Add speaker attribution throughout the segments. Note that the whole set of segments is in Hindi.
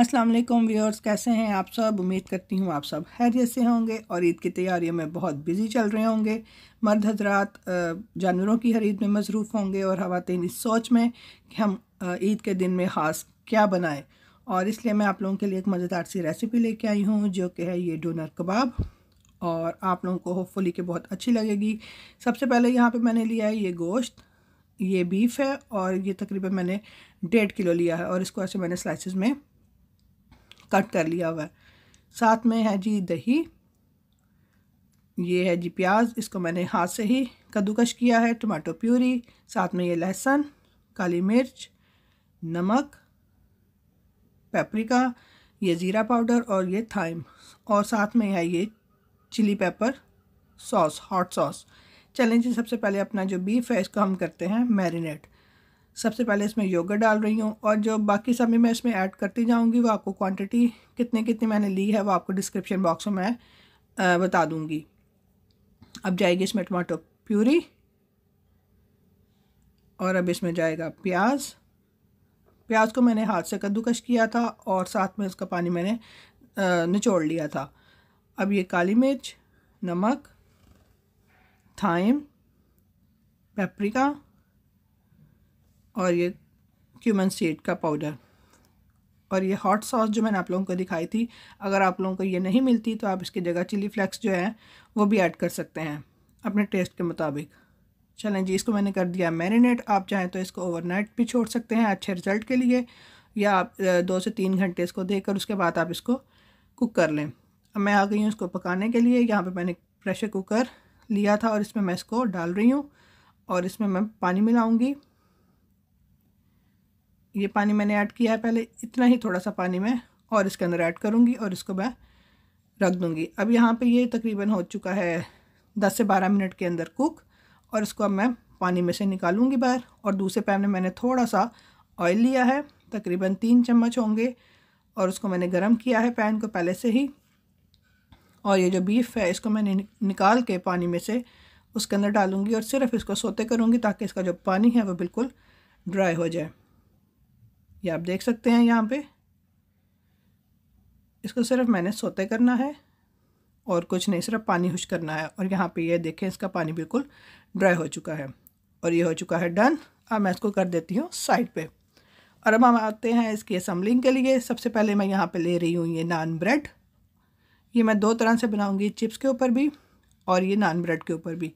Speaker 1: अस्सलाम वालेकुम व्यूअर्स कैसे हैं आप सब उम्मीद करती हूँ आप सब खैरियत से होंगे और ईद की तैयारियों में बहुत बिजी चल रहे होंगे मर्द हजरात जानवरों की खरीद में मसरूफ़ होंगे और खातन इस सोच में कि हम ईद के दिन में ख़ास क्या बनाएं और इसलिए मैं आप लोगों के लिए एक मज़ेदार सी रेसिपी लेके आई हूँ जो कि है ये डोनर कबाब और आप लोगों को होपफुली के बहुत अच्छी लगेगी सबसे पहले यहाँ पर मैंने लिया है ये गोश्त ये बीफ है और ये तकरीबन मैंने डेढ़ किलो लिया है और इसको ऐसे मैंने स्लाइसिस में कट कर लिया हुआ है साथ में है जी दही ये है जी प्याज इसको मैंने हाथ से ही कद्दूकश किया है टमाटो प्यूरी साथ में ये लहसुन काली मिर्च नमक पेपरिका ये ज़ीरा पाउडर और ये थाइम और साथ में है ये chilli pepper sauce hot sauce चलें जी सबसे पहले अपना जो बीफ है इसको हम करते हैं मैरिनेट सबसे पहले इसमें योगर्ट डाल रही हूँ और जो बाकी सभी मैं इसमें ऐड करती जाऊँगी वो आपको क्वांटिटी कितने कितनी मैंने ली है वो आपको डिस्क्रिप्शन बॉक्स में मैं बता दूँगी अब जाएगी इसमें टमाटो प्यूरी और अब इसमें जाएगा प्याज प्याज को मैंने हाथ से कद्दूकश किया था और साथ में उसका पानी मैंने निचोड़ लिया था अब ये काली मिर्च नमक थाइम पेपरिका और ये क्यूमन सीड का पाउडर और ये हॉट सॉस जो मैंने आप लोगों को दिखाई थी अगर आप लोगों को ये नहीं मिलती तो आप इसकी जगह चिली फ्लेक्स जो है वो भी ऐड कर सकते हैं अपने टेस्ट के मुताबिक चलें जी इसको मैंने कर दिया मैरिनेट आप चाहें तो इसको ओवरनाइट भी छोड़ सकते हैं अच्छे रिज़ल्ट के लिए या आप दो से तीन घंटे इसको देकर उसके बाद आप इसको कुक कर लें अब मैं आ गई हूँ इसको पकाने के लिए यहाँ पर मैंने प्रेशर कुकर लिया था और इसमें मैं इसको डाल रही हूँ और इसमें मैं पानी मिलाऊँगी ये पानी मैंने ऐड किया है पहले इतना ही थोड़ा सा पानी मैं और इसके अंदर ऐड करूँगी और इसको मैं रख दूँगी अब यहाँ पे ये तकरीबन हो चुका है दस से बारह मिनट के अंदर कुक और इसको अब मैं पानी में से निकालूंगी बाहर और दूसरे पैन में मैंने थोड़ा सा ऑयल लिया है तकरीबन तीन चम्मच होंगे और उसको मैंने गरम किया है पैन को पहले से ही और ये जो बीफ है इसको मैंने निकाल के पानी में से उसके अंदर डालूंगी और सिर्फ इसको सोते करूँगी ताकि इसका जो पानी है वो बिल्कुल ड्राई हो जाए ये आप देख सकते हैं यहाँ पे इसको सिर्फ मैंने सोते करना है और कुछ नहीं सिर्फ पानी खुश करना है और यहाँ पे ये देखें इसका पानी बिल्कुल ड्राई हो चुका है और ये हो चुका है डन अब मैं इसको कर देती हूँ साइड पे और अब हम आते हैं इसकी असम्बलिंग के लिए सबसे पहले मैं यहाँ पे ले रही हूँ ये नान ब्रेड ये मैं दो तरह से बनाऊँगी चिप्स के ऊपर भी और ये नान ब्रेड के ऊपर भी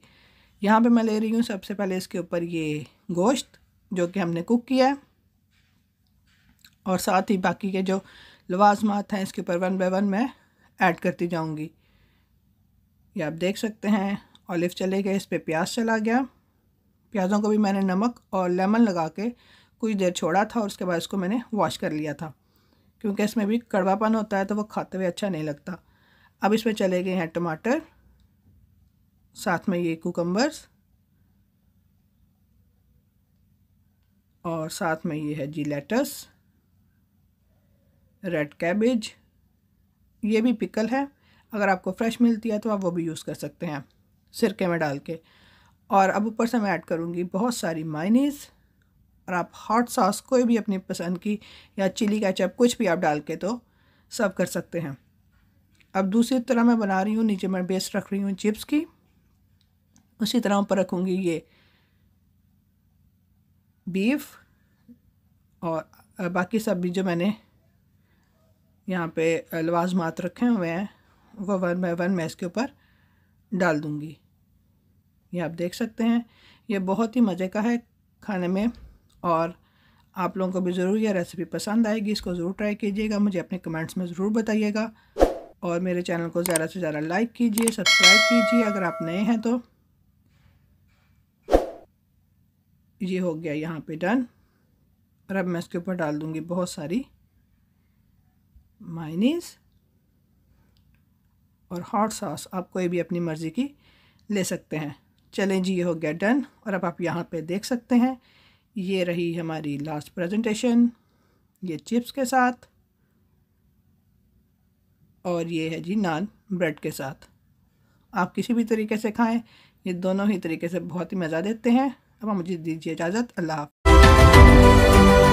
Speaker 1: यहाँ पर मैं ले रही हूँ सबसे पहले इसके ऊपर ये गोश्त जो कि हमने कुक किया है और साथ ही बाकी के जो लवाजमात हैं इसके ऊपर वन बाई वन मैं ऐड करती जाऊँगी ये आप देख सकते हैं ऑलिव चले गए इस पर प्याज चला गया प्याज़ों को भी मैंने नमक और लेमन लगा के कुछ देर छोड़ा था और उसके बाद इसको मैंने वॉश कर लिया था क्योंकि इसमें भी कड़वापन होता है तो वो खाते हुए अच्छा नहीं लगता अब इसमें चले गए हैं टमाटर साथ में ये कोकम्बर्स और साथ में ये है जी लेटस रेड कैबेज ये भी पिकल है अगर आपको फ्रेश मिलती है तो आप वो भी यूज़ कर सकते हैं सिरके में डाल के और अब ऊपर से मैं ऐड करूँगी बहुत सारी माइनीस और आप हॉट सॉस कोई भी अपनी पसंद की या चिली कैचअप कुछ भी आप डाल के तो सर्व कर सकते हैं अब दूसरी तरह मैं बना रही हूँ नीचे मैं बेस रख रही हूँ चिप्स की उसी तरह ऊपर रखूँगी ये बीफ और बाकी सब भी जो मैंने यहाँ पे लवाजमात रखे हुए हैं वह वन बाई वन मैं इसके ऊपर डाल दूँगी ये आप देख सकते हैं ये बहुत ही मज़े का है खाने में और आप लोगों को भी ज़रूर यह रेसिपी पसंद आएगी इसको ज़रूर ट्राई कीजिएगा मुझे अपने कमेंट्स में ज़रूर बताइएगा और मेरे चैनल को ज़्यादा से ज़्यादा लाइक कीजिए सब्सक्राइब कीजिए अगर आप नए हैं तो ये हो गया यहाँ पे डन और अब मैं इसके ऊपर डाल दूँगी बहुत सारी माइनीस और हॉट सॉस आप कोई भी अपनी मर्ज़ी की ले सकते हैं चलें जी ये हो गया डन और अब आप यहाँ पे देख सकते हैं ये रही हमारी लास्ट प्रेजेंटेशन ये चिप्स के साथ और ये है जी नान ब्रेड के साथ आप किसी भी तरीके से खाएं ये दोनों ही तरीके से बहुत ही मज़ा देते हैं अब आप मुझे दीजिए इजाज़त अल्लाह